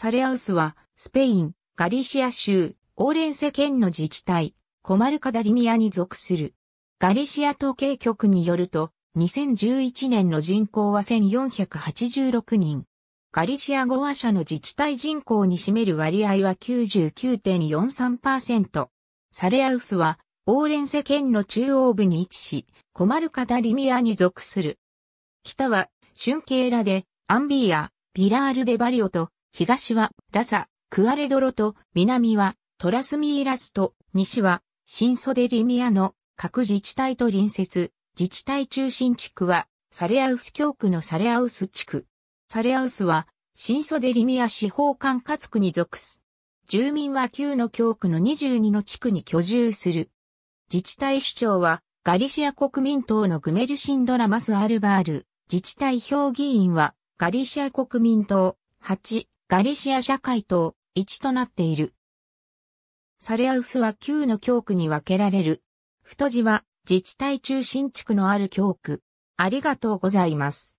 サレアウスは、スペイン、ガリシア州、オーレンセ県の自治体、コマルカダリミアに属する。ガリシア統計局によると、2011年の人口は1486人。ガリシア語話者の自治体人口に占める割合は99.43%。サレアウスは、オーレンセ県の中央部に位置し、コマルカダリミアに属する。北は、春景ラで、アンビーア、ビラールデバリオと、東はラサ、クアレドロと、南はトラスミーラスと、西はシンソデリミアの各自治体と隣接、自治体中心地区は、サレアウス教区のサレアウス地区。サレアウスは、シンソデリミア司法管轄区に属す。住民は9の教区の22の地区に居住する。自治体首長は、ガリシア国民党のグメルシンドラマス・アルバール。自治体評議員は、ガリシア国民党8、ガリシア社会と一となっている。サレアウスは旧の教区に分けられる。太字は自治体中心地区のある教区。ありがとうございます。